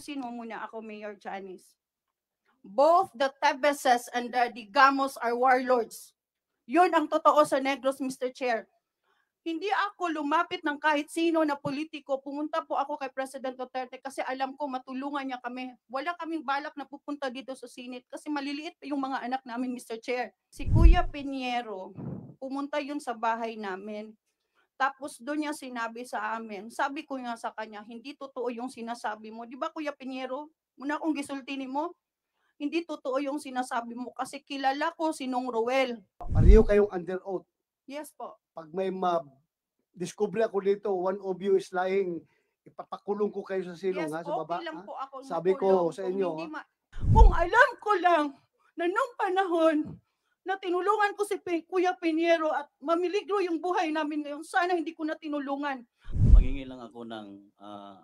tapusin mo muna ako, Mayor Chanis. Both the Tebeses and the Digamos are warlords. Yun ang totoo sa Negros, Mr. Chair. Hindi ako lumapit ng kahit sino na politiko. Pumunta po ako kay President Duterte kasi alam ko matulungan niya kami. Wala kaming balak na pupunta dito sa Senate kasi maliliit pa yung mga anak namin, Mr. Chair. Si Kuya Pinero, pumunta yun sa bahay namin. Tapos doon niya sinabi sa amin, sabi ko nga sa kanya, hindi totoo yung sinasabi mo. Di ba Kuya Pinero, muna akong gisultinin mo, hindi totoo yung sinasabi mo kasi kilala ko si Nong Ruel. Pariyo kayong under oath. Yes po. Pag may ma discover ako dito, one of you is lying, ipapakulong ko kayo sa silong yes, ha, sa baba. Yes, po ako. Sabi ko sa inyo. Kung, ma- kung alam ko lang na nung panahon, na tinulungan ko si P- Kuya Piniero at mamiligro yung buhay namin ngayon. Sana hindi ko na tinulungan. Mangingi lang ako ng ah,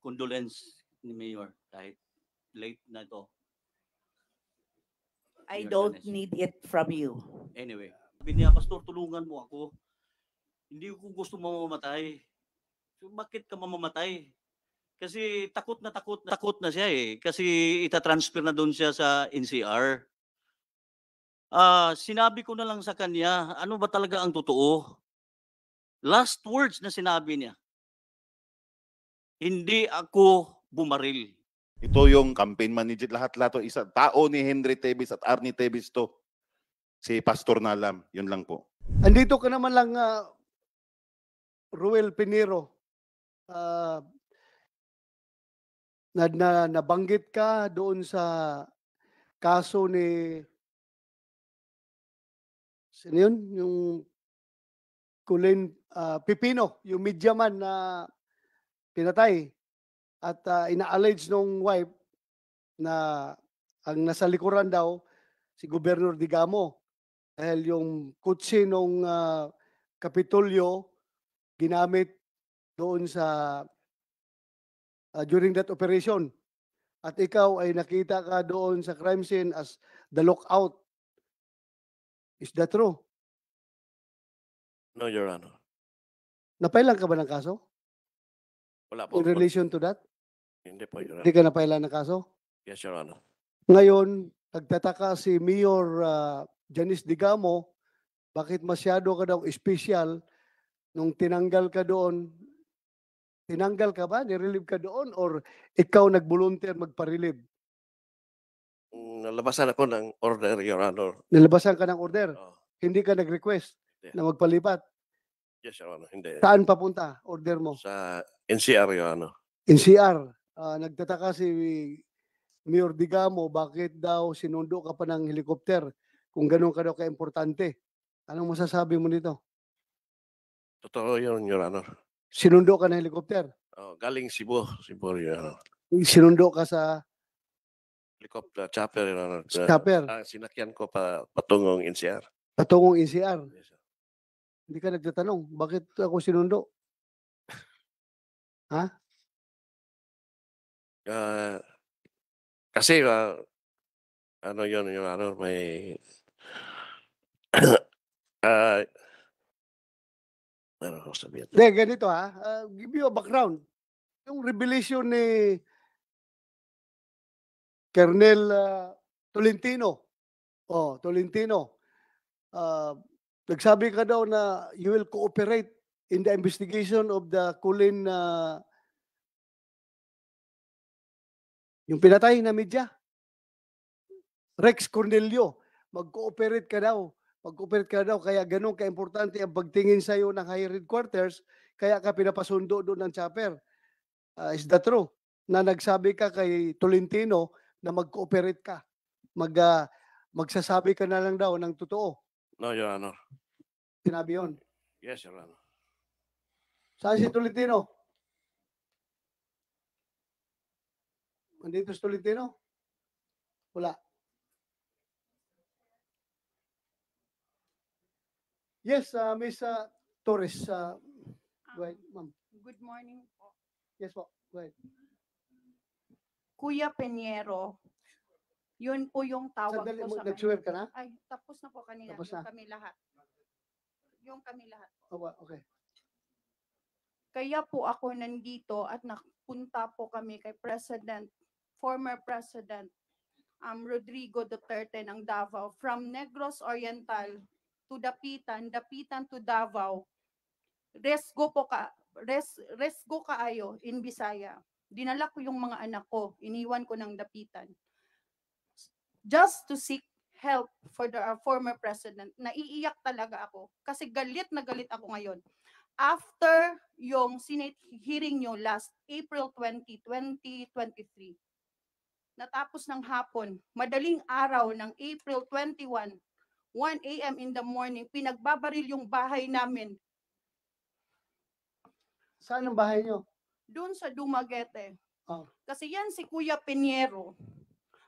condolence ni Mayor kahit late na to. I Your don't Honor. need it from you. Anyway, sabi Pastor, tulungan mo ako. Hindi ko gusto mamamatay. So, bakit ka mamamatay? Kasi takot na takot na takot na siya eh. Kasi itatransfer na doon siya sa NCR uh, sinabi ko na lang sa kanya, ano ba talaga ang totoo? Last words na sinabi niya, hindi ako bumaril. Ito yung campaign manager, lahat lato Isa, tao ni Henry Tevis at Arnie Tevis to. Si Pastor Nalam, yun lang po. Andito ka naman lang, uh, Ruel Pinero. Uh, na, na nabanggit ka doon sa kaso ni ano yun? Yung Colin uh, ah, Pipino, yung media man na pinatay at uh, ina-allege nung wife na ang nasa likuran daw si Governor Digamo dahil yung kutsi nung uh, Kapitolyo ginamit doon sa uh, during that operation at ikaw ay nakita ka doon sa crime scene as the lookout Is that true? No, Your Honor. Napailan ka ba ng kaso? Wala po. In relation to that? Hindi po, Your Honor. Hindi ka napailan ng kaso? Yes, Your Honor. Ngayon, nagtataka si Mayor uh, Janice Digamo, bakit masyado ka daw special nung tinanggal ka doon? Tinanggal ka ba? Nirelieve ka doon? Or ikaw nag-volunteer magpa-relieve? nalabasan ako ng order, Your Honor. Nilabasan ka ng order? Oh, Hindi ka nag-request Hindi. na magpalipat? yes, Your Honor. Hindi. Saan papunta order mo? Sa NCR, Your Honor. NCR. Ah, nagtataka si Mayor Digamo bakit daw sinundo ka pa ng helikopter kung ganun ka daw ka-importante. Anong masasabi mo nito? Totoo yun, Your Honor. Sinundo ka ng helikopter. Oh, galing Cebu, Cebu, Your Honor. Sinundo ka sa Likop na chopper, Your Honor. The- sinakyan ko pa patungong NCR. Patungong NCR Yes, Hindi ka nagtatanong, bakit ako sinundo? ha Ah, kasi, ah, ano yun, Your Honor, may... Ah, ano ko sabihin? Hindi, ganito ha. Ah, ah, give you a background. Yung revelation ni Kernel uh, Tolentino. Oh, Tolentino. Uh, nagsabi ka daw na you will cooperate in the investigation of the Kulin uh, ah, yung pinatay na media. Rex Cornelio, mag-cooperate ka daw. Mag-cooperate ka daw. Kaya ganun ka-importante ang pagtingin sa iyo ng higher headquarters, kaya ka pinapasundo doon ng chopper. Uh, is that true? Na nagsabi ka kay Tolentino na mag-cooperate ka. Mag, ah, magsasabi ka na lang daw ng totoo. No, Your Honor. Sinabi yon. Yes, Your Honor. Saan si Tolentino? Nandito si Tolentino? Wala. Yes, uh, Miss uh, Torres. Uh, go ahead, ma'am. Good morning po. Yes po. Go ahead. Kuya Peñero. Yun po yung tawag Sandali ko sa kanya. nag-swear ka na? Ay, tapos na po kanina. Tapos yung kami lahat. Yung kami lahat. Oo, oh, okay. Kaya po ako nandito at napunta po kami kay President, former President um, Rodrigo Duterte ng Davao from Negros Oriental to Dapitan, Dapitan to Davao. Resgo po ka, res, resgo kaayo in Bisaya. Dinala ko yung mga anak ko. Iniwan ko ng dapitan. Just to seek help for the uh, former president. Naiiyak talaga ako. Kasi galit na galit ako ngayon. After yung Senate hearing nyo last April 20, 2023, natapos ng hapon, madaling araw ng April 21, 1 a.m. in the morning, pinagbabaril yung bahay namin. Saan ang bahay nyo? doon sa Dumaguete. Oh. Kasi yan si Kuya Pinero.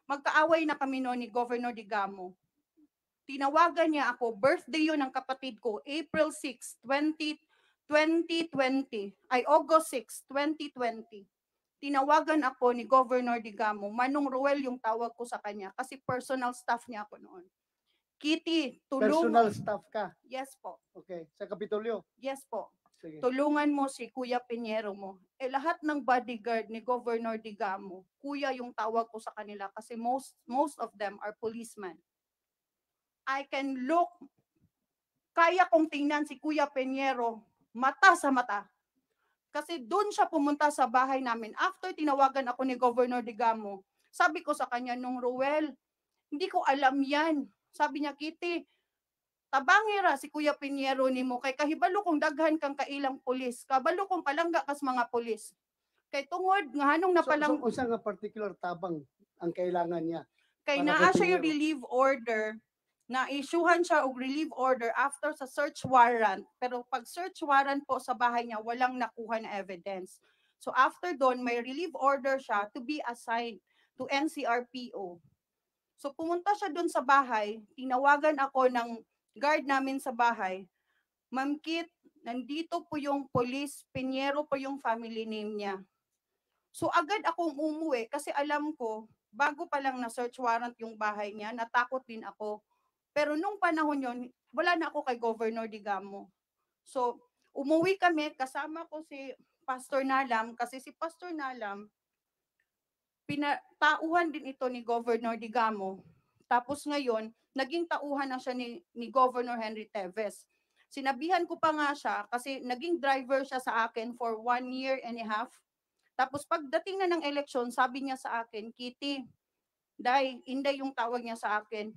Magkaaway na kami noon ni Governor Digamo. Tinawagan niya ako, birthday yun ng kapatid ko, April 6, 20, 2020. Ay, August 6, 2020. Tinawagan ako ni Governor Digamo, Manong Ruel yung tawag ko sa kanya kasi personal staff niya ako noon. Kitty, tulungan. Personal staff ka? Yes po. Okay. Sa Kapitolyo? Yes po. Sige. Tulungan mo si Kuya Pinero mo. Eh lahat ng bodyguard ni Governor Digamo, kuya yung tawag ko sa kanila kasi most most of them are policemen. I can look kaya kong tingnan si Kuya Pinero mata sa mata. Kasi doon siya pumunta sa bahay namin. After tinawagan ako ni Governor Digamo, sabi ko sa kanya nung Ruel, hindi ko alam yan. Sabi niya, Kitty, Tabangera si Kuya Pinyero nimo kay kahibalo kong daghan kang kailang pulis, kabalo kong palangga kas mga pulis. Kay tungod nga hanong napalang so, so, usa nga particular tabang ang kailangan niya. Kay naa siya yung relief order na isyuhan siya og relief order after sa search warrant. Pero pag search warrant po sa bahay niya, walang nakuha na evidence. So after doon, may relief order siya to be assigned to NCRPO. So pumunta siya doon sa bahay, tinawagan ako ng guard namin sa bahay, Ma'am Kit, nandito po yung police, pinyero po yung family name niya. So agad akong umuwi kasi alam ko, bago pa lang na search warrant yung bahay niya, natakot din ako. Pero nung panahon yon wala na ako kay Governor Digamo. So umuwi kami, kasama ko si Pastor Nalam kasi si Pastor Nalam, pinatauhan din ito ni Governor Digamo. Tapos ngayon, naging tauhan na siya ni, ni Governor Henry Teves. Sinabihan ko pa nga siya kasi naging driver siya sa akin for one year and a half. Tapos pagdating na ng eleksyon, sabi niya sa akin, Kitty, Day, Inday yung tawag niya sa akin.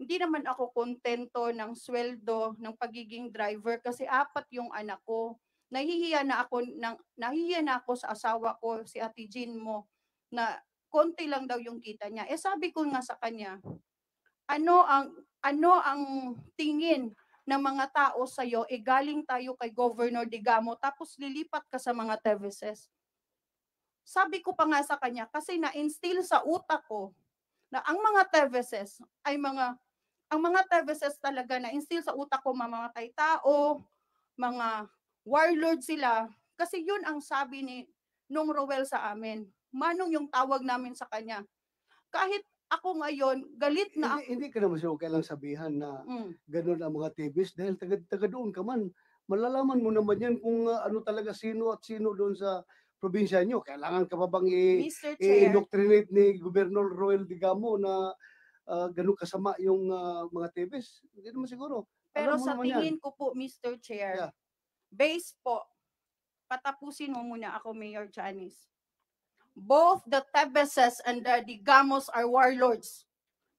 Hindi naman ako kontento ng sweldo ng pagiging driver kasi apat yung anak ko. Nahihiya na ako ng nahihiya na ako sa asawa ko, si Ate Jean mo na konti lang daw yung kita niya. Eh sabi ko nga sa kanya, ano ang ano ang tingin ng mga tao sa iyo, e eh, galing tayo kay Governor Digamo, tapos lilipat ka sa mga Teveses. Sabi ko pa nga sa kanya, kasi na-instill sa utak ko na ang mga Teveses ay mga, ang mga Teveses talaga na-instill sa utak ko mamamatay tao, mga warlord sila, kasi yun ang sabi ni nung Roel sa amin. Manong yung tawag namin sa kanya. Kahit ako ngayon, galit na ako. Hindi, hindi ka naman siya kailang sabihan na Mm. ganun ang mga TVs dahil taga, taga doon ka man. Malalaman mo naman yan kung uh, ano talaga sino at sino doon sa probinsya nyo. Kailangan ka pa bang i- Mr. indoctrinate ni Gobernador Roel Digamo na uh, ganun kasama yung uh, mga TVs? Hindi naman siguro. pero sa tingin ko po, Mr. Chair, Yeah. base po, patapusin mo muna ako, Mayor Janice both the Tebeses and the Digamos are warlords.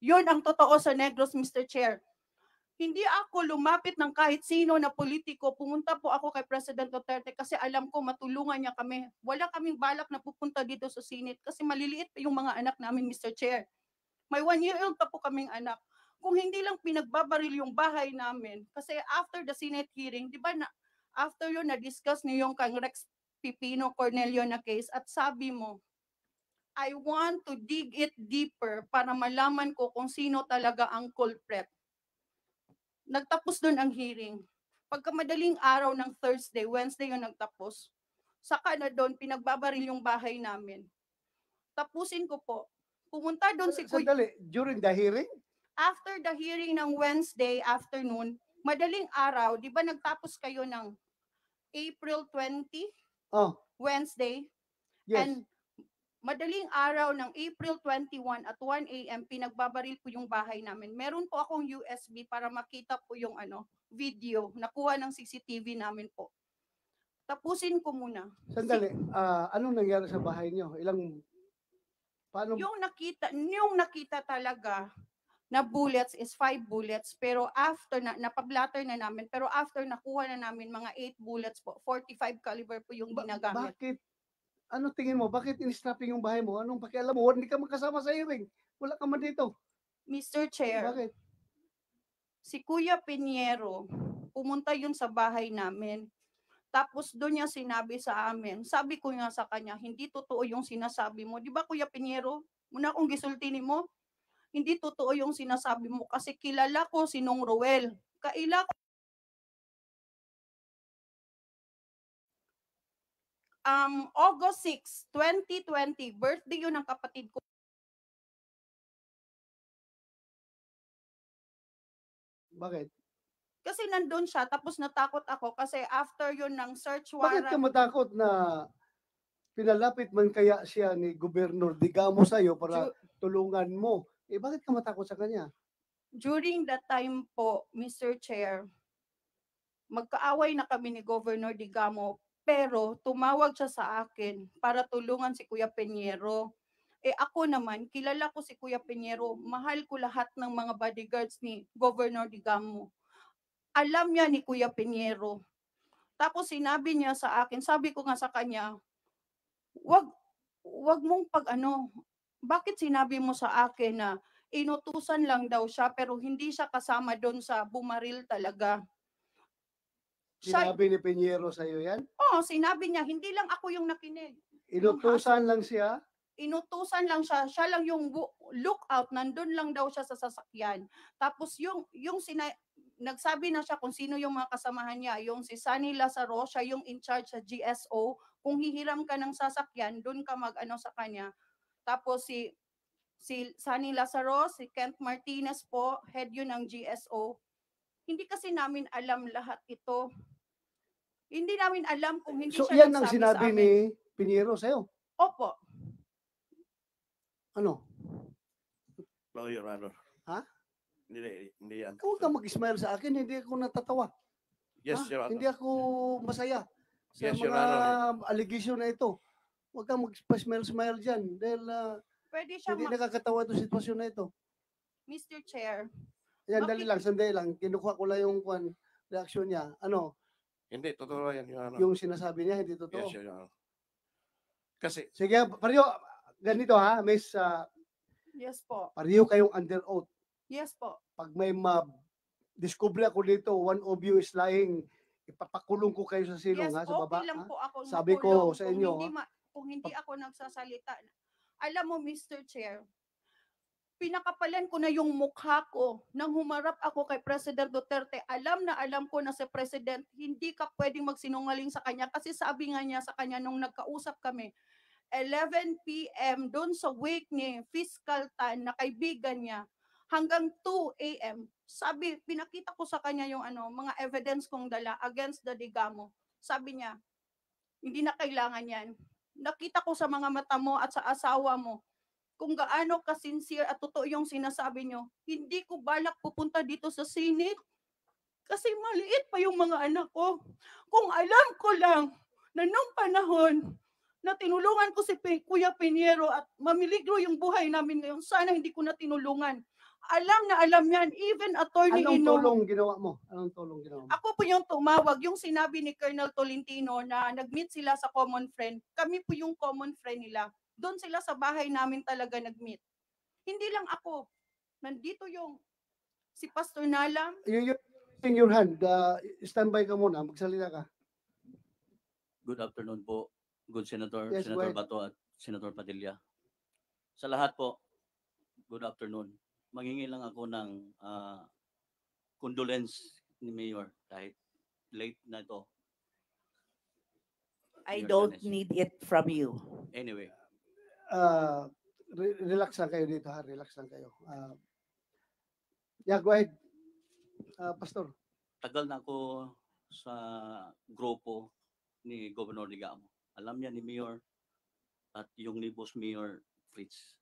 Yun ang totoo sa Negros, Mr. Chair. Hindi ako lumapit ng kahit sino na politiko. Pumunta po ako kay President Duterte kasi alam ko matulungan niya kami. Wala kaming balak na pupunta dito sa Senate kasi maliliit pa yung mga anak namin, Mr. Chair. May one-year-old pa po kaming anak. Kung hindi lang pinagbabaril yung bahay namin, kasi after the Senate hearing, di ba na, after yun, na-discuss niyo yung kang Rex Pipino Cornelio na case at sabi mo, I want to dig it deeper para malaman ko kung sino talaga ang culprit. Nagtapos doon ang hearing. Pagka madaling araw ng Thursday, Wednesday yung nagtapos. Saka na doon, pinagbabaril yung bahay namin. Tapusin ko po. Pumunta doon si Kuya. Sandali, during the hearing? After the hearing ng Wednesday afternoon, madaling araw, di ba nagtapos kayo ng April 20? Oh. Wednesday? Yes. And Madaling araw ng April 21 at 1 a.m. pinagbabaril po yung bahay namin. Meron po akong USB para makita po yung ano, video nakuha ng CCTV namin po. Tapusin ko muna. Sandali, uh, anong nangyari sa bahay niyo? Ilang paano Yung nakita, yung nakita talaga na bullets is five bullets pero after na napablatter na namin pero after nakuha na namin mga eight bullets po 45 caliber po yung ba- ginagamit. Bakit ano tingin mo? Bakit in-strapping yung bahay mo? Anong pakialam mo? Hindi ka magkasama sa hearing. Wala ka man dito. Mr. Chair, Bakit? si Kuya Piniero, pumunta yun sa bahay namin. Tapos doon niya sinabi sa amin, sabi ko nga sa kanya, hindi totoo yung sinasabi mo. Di ba Kuya Piniero, muna akong gisultinin mo, hindi totoo yung sinasabi mo kasi kilala ko si Nong Ruel. Kaila ko um, August 6, 2020, birthday yun ng kapatid ko. Bakit? Kasi nandun siya, tapos natakot ako kasi after yun ng search warrant. Bakit ka matakot na pinalapit man kaya siya ni Gobernador Digamo sa'yo para tulungan mo? Eh bakit ka matakot sa kanya? During that time po, Mr. Chair, magkaaway na kami ni Governor Digamo pero tumawag siya sa akin para tulungan si Kuya Peñero. Eh ako naman, kilala ko si Kuya Peñero. Mahal ko lahat ng mga bodyguards ni Governor Digamo. Alam niya ni Kuya Peñero. Tapos sinabi niya sa akin, sabi ko nga sa kanya, wag wag mong pag ano, bakit sinabi mo sa akin na inutusan lang daw siya pero hindi siya kasama doon sa bumaril talaga. Sinabi ni Pinheiro sa iyo yan? Oo, sinabi niya, hindi lang ako yung nakinig. Inutusan lang siya? Inutusan lang siya. Siya lang yung lookout, nandun lang daw siya sa sasakyan. Tapos yung, yung sina, nagsabi na siya kung sino yung mga kasamahan niya. Yung si Sunny Lazaro, siya yung in charge sa GSO. Kung hihiram ka ng sasakyan, dun ka mag-ano sa kanya. Tapos si si Sunny Lazaro, si Kent Martinez po, head yun ng GSO hindi kasi namin alam lahat ito. Hindi namin alam kung hindi so, siya yan ang nagsabi sinabi ni Pinero sa'yo? Opo. Ano? No, Your Honor. Ha? Hindi, hindi yan. Huwag ka mag-smile sa akin, hindi ako natatawa. Yes, ha? Your Honor. Hindi ako masaya sa yes, mga allegation na ito. Huwag kang mag-smile-smile dyan dahil uh, Pwede siya hindi nakakatawa itong sitwasyon na ito. Mr. Chair, yan, dali lang, sandali lang. Kinukuha ko lang yung kwan, reaksyon niya. Ano, Hindi, totoo yan. Yung, ano. yung sinasabi niya, hindi totoo. Yes, Your Honor. Kasi, Sige, pariyo, ganito ha, Miss, ah, Yes po. pariyo kayong under oath. Yes po. Pag may ma discover ako dito, one of you is lying, ipapakulong ko kayo sa silong yes, ha, sa okay baba. lang ha? po ako. Sabi ko magkulong sa kung inyo, Hindi ma- kung hindi ako nagsasalita. Alam mo, Mr. Chair, pinakapalan ko na yung mukha ko nang humarap ako kay President Duterte. Alam na alam ko na si President, hindi ka pwedeng magsinungaling sa kanya kasi sabi nga niya sa kanya nung nagkausap kami, 11 p.m. doon sa wake ni Fiscal Tan na kaibigan niya hanggang 2 a.m. Sabi, pinakita ko sa kanya yung ano, mga evidence kong dala against the Digamo. Sabi niya, hindi na kailangan yan. Nakita ko sa mga mata mo at sa asawa mo kung gaano ka-sincere at totoo yung sinasabi nyo, hindi ko balak pupunta dito sa Senate kasi maliit pa yung mga anak ko. Kung alam ko lang na nung panahon na tinulungan ko si P- Kuya Pinero at mamiligro yung buhay namin ngayon, sana hindi ko na tinulungan. Alam na alam yan, even attorney Anong Inong. tulong ginawa mo? Anong tulong ginawa mo? Ako po yung tumawag, yung sinabi ni Colonel Tolentino na nag-meet sila sa common friend. Kami po yung common friend nila doon sila sa bahay namin talaga nag-meet. Hindi lang ako. Nandito yung si Pastor Nalam. You, you, in your hand, uh, ah, by ka muna, magsalita ka. Good afternoon po, good Senator, yes, Senator Bato at Senator Padilla. Sa lahat po, good afternoon. Mangingi lang ako ng uh, condolence ni Mayor kahit late na to. I Mayor don't Ganesh. need it from you. Anyway, uh, re- relax lang kayo dito ha, relax lang kayo. Uh, yeah, go ahead, uh, Pastor. Tagal na ako sa grupo ni Governor Ligamo. Alam niya ni Mayor at yung ni Boss Mayor Fritz.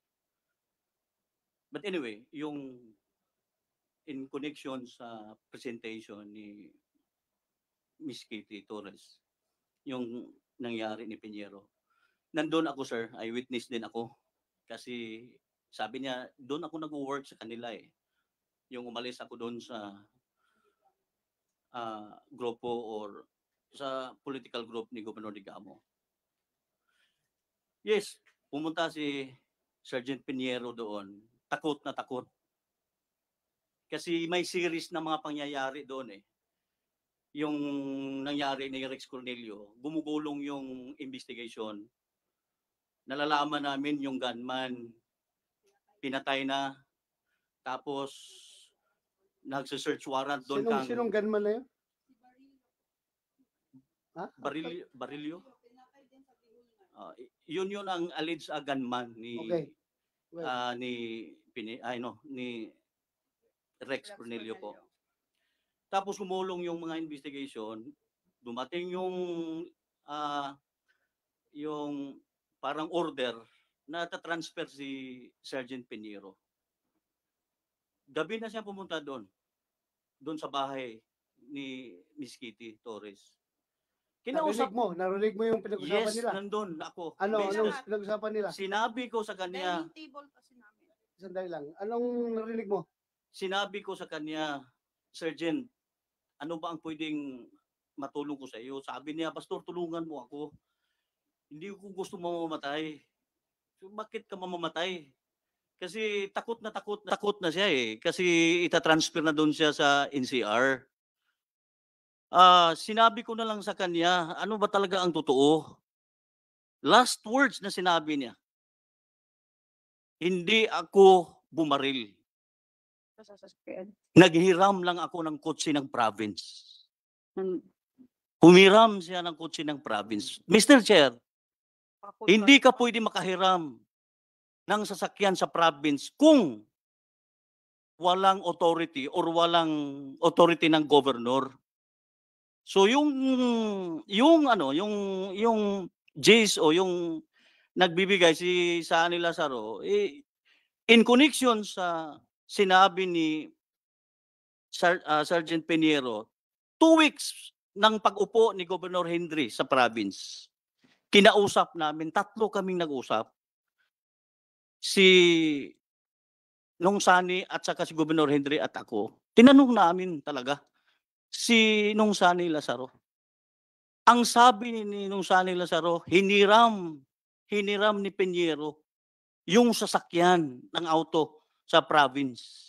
But anyway, yung in connection sa presentation ni Miss Katie Torres, yung nangyari ni Pinero, nandun ako sir, I witness din ako. Kasi sabi niya, doon ako nag-work sa kanila eh. Yung umalis ako doon sa uh, grupo or sa political group ni Governor Digamo. Yes, pumunta si Sergeant Piniero doon. Takot na takot. Kasi may series na mga pangyayari doon eh yung nangyari ni Rex Cornelio, gumugulong yung investigation nalalaman namin yung gunman. Pinatay na. Tapos, nagse-search warrant doon Sinong, Sino sinong gunman na yun? Ha? Barilyo? Barilio? Uh, yun yun ang alleged uh, gunman ni okay. well. uh, ni Pini, ay no, ni Rex Cornelio po. Tapos kumulong yung mga investigation, dumating yung uh, yung parang order na transfer si Sergeant Pinero. Gabi na siya pumunta doon. Doon sa bahay ni Miss Kitty Torres. Kinausap narinig mo, narinig mo yung pinag-usapan yes, nila. Yes, nandun ako. Ano, anong pinag-usapan nila? Sinabi ko sa kanya. table pa sinabi. Sandali lang. Anong narinig mo? Sinabi ko sa kanya, Sergeant, ano ba ang pwedeng matulong ko sa iyo? Sabi niya, Pastor, tulungan mo ako. Hindi ko gusto mamamatay. So bakit ka mamamatay? Kasi takot na takot na takot na siya eh. Kasi itatransfer na doon siya sa NCR. Uh, ah, sinabi ko na lang sa kanya, ano ba talaga ang totoo? Last words na sinabi niya, hindi ako bumaril. Naghiram lang ako ng kotse ng province. Hmm. Humiram siya ng kotse ng province. Mr. Chair, hindi ka pwede makahiram ng sasakyan sa province kung walang authority or walang authority ng governor. So yung yung ano, yung yung Jays o yung nagbibigay si sa nila Lazaro, eh, in connection sa sinabi ni Sar, uh, Sergeant Pinero, two weeks ng pag-upo ni Governor Hendry sa province kinausap namin, tatlo kaming nag-usap, si Nung Sani at saka si Governor Henry at ako, tinanong namin talaga si Nung Sani Lazaro. Ang sabi ni Nung Sani Lazaro, hiniram, hiniram ni Pinyero yung sasakyan ng auto sa province.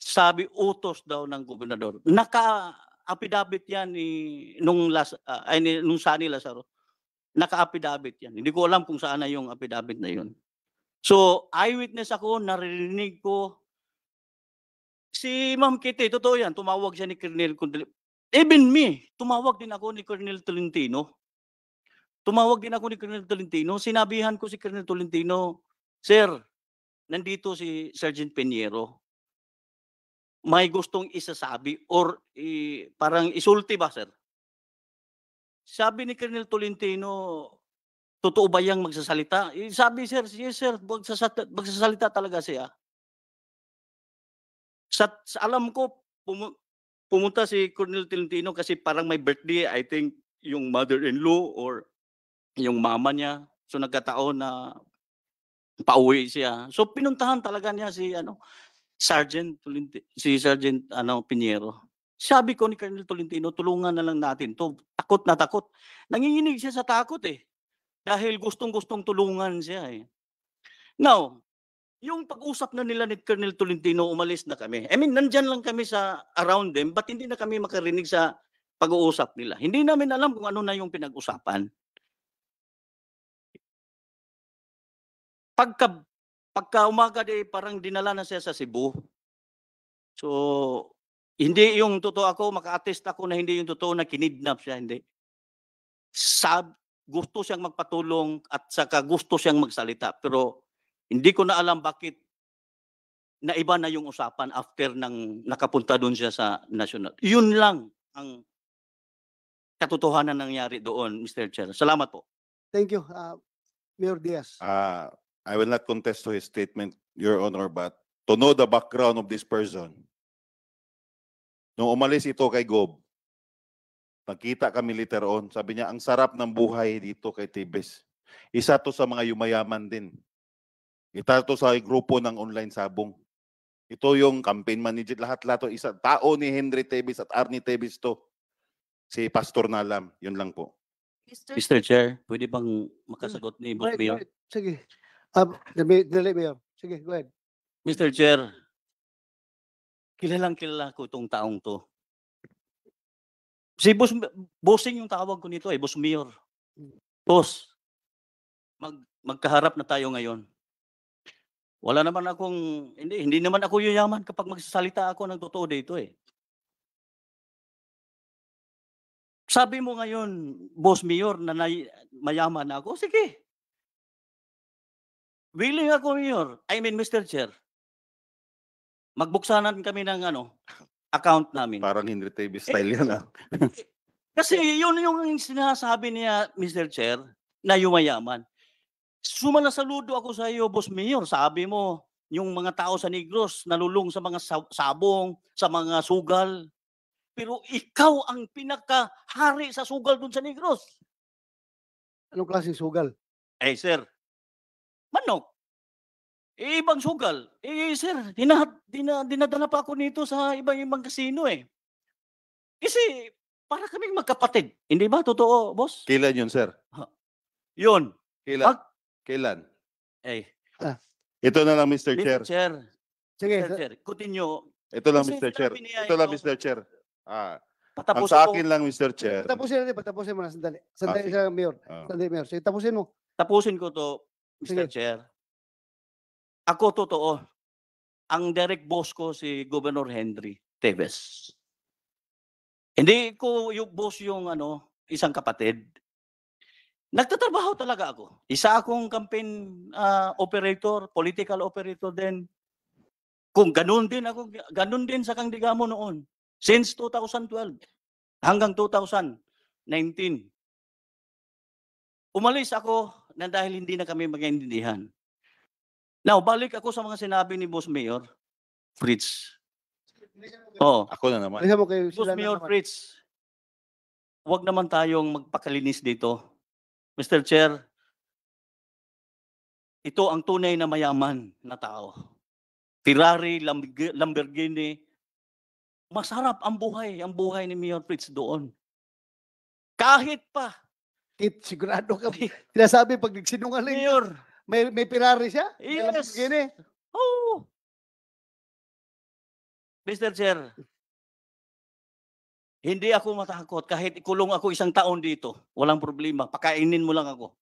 Sabi utos daw ng gobernador. naka apidabit yan ni nung las, uh, ay, ni, nung Sani Lazaro naka-affidavit yan. Hindi ko alam kung saan na yung affidavit na yun. So, eyewitness ako, narinig ko. Si Ma'am Kitty, totoo yan, tumawag siya ni Colonel Condelip. Even me, tumawag din ako ni Colonel Tolentino. Tumawag din ako ni Colonel Tolentino. Sinabihan ko si Colonel Tolentino, Sir, nandito si Sergeant Pinero. May gustong isasabi or eh, parang isulti ba, sir? Sabi ni Colonel Tolentino, totoo ba yang magsasalita? Eh, Sabi, sir, yes, sir, magsasalita, magsasalita talaga siya. Sa, sa alam ko, pumu- pumunta si Colonel Tolentino kasi parang may birthday, I think, yung mother-in-law or yung mama niya. So nagkataon na pauwi siya. So pinuntahan talaga niya si ano Sergeant Tolentino- si Sergeant ano Pinero. Sabi ko ni Colonel Tolentino, tulungan na lang natin to. Takot na takot. Nanginginig siya sa takot eh. Dahil gustong-gustong tulungan siya eh. Now, yung pag-usap na nila ni Colonel Tolentino, umalis na kami. I mean, nandyan lang kami sa around them, but hindi na kami makarinig sa pag-uusap nila. Hindi namin alam kung ano na yung pinag-usapan. Pagka, pagka umaga, eh, parang dinala na siya sa Cebu. So, hindi yung totoo ako, maka-attest ako na hindi yung totoo na kinidnap siya, hindi. Sab, gusto siyang magpatulong at saka gusto siyang magsalita. Pero hindi ko na alam bakit na iba na yung usapan after nang nakapunta doon siya sa national. Yun lang ang katotohanan nangyari doon, Mr. Chair. Salamat po. Thank you. Uh, Mayor Diaz. Uh, I will not contest to his statement, Your Honor, but to know the background of this person, Nung umalis ito kay Gob, nagkita kami later on. Sabi niya, ang sarap ng buhay dito kay Tibes. Isa to sa mga yumayaman din. Ita to sa grupo ng online sabong. Ito yung campaign manager, lahat-lahat Isa, tao ni Henry Tibes at Arnie Tibes to. Si Pastor Nalam, yun lang po. Mr. Mr. Chair, pwede bang makasagot ni Boss Mayor? Sige. Um, the, the, the, Sige, go ahead. Mr. Chair, kilalang kilala ko itong taong to. Si boss, bossing yung tawag ko nito eh, boss mayor. Boss, mag, magkaharap na tayo ngayon. Wala naman akong, hindi, hindi naman ako yaman kapag magsasalita ako ng totoo dito eh. Sabi mo ngayon, boss mayor, na nay, mayaman ako, sige. Willing ako, mayor. I mean, Mr. Chair magbuksanan kami ng ano, account namin. Parang Henry Tavis eh, style yan ah. Kasi yun yung sinasabi niya, Mr. Chair, na yumayaman. Sumalasaludo ako sa iyo, Boss Mayor. Sabi mo, yung mga tao sa Negros nalulung sa mga sabong, sa mga sugal. Pero ikaw ang pinakahari sa sugal dun sa Negros. Anong klaseng sugal? Eh, sir, manok. Eh, ibang sugal. Eh, sir, dina, dina, dinadala pa ako nito sa ibang-ibang kasino eh. Kasi, para kaming magkapatid. Hindi ba? Totoo, boss? Kailan yun, sir? Ha. Yun. Kailan? Pag... Kailan? Eh. Ah. Ito na lang, Mr. Mr. Chair. Chair. Sige. Mr. Chair, continue. Ito lang, Kasi Mr. Chair. Ito lang, Mr. Chair. Ah. Patapos Ang sa akin po. lang, Mr. Chair. Tapusin natin, patapusin mo na, sandali. Sandali, ah, sandali, Mayor. Ah. Sandali, Mayor. Sige, tapusin mo. Tapusin ko to, Mr. Sige. Chair. Ako totoo. Ang direct boss ko si Governor Henry Teves. Hindi ko yung boss yung ano, isang kapatid. Nagtatrabaho talaga ako. Isa akong campaign uh, operator, political operator din. Kung ganun din ako, ganun din sa Kangdigamo noon. Since 2012 hanggang 2019. Umalis ako na dahil hindi na kami magkaintindihan. Now, balik ako sa mga sinabi ni Boss Mayor Fritz. Oh, Ako na naman. Alisa mo kayo, Boss na Mayor naman. Fritz, huwag naman tayong magpakalinis dito. Mr. Chair, ito ang tunay na mayaman na tao. Ferrari, Lamborghini, masarap ang buhay, ang buhay ni Mayor Fritz doon. Kahit pa, Kit, sigurado ka. Sinasabi pag nagsinungaling. Mayor, may, may Ferrari siya? Yes. Gini. Oh. Mr. Chair, hindi ako matakot kahit ikulong ako isang taon dito. Walang problema. Pakainin mo lang ako.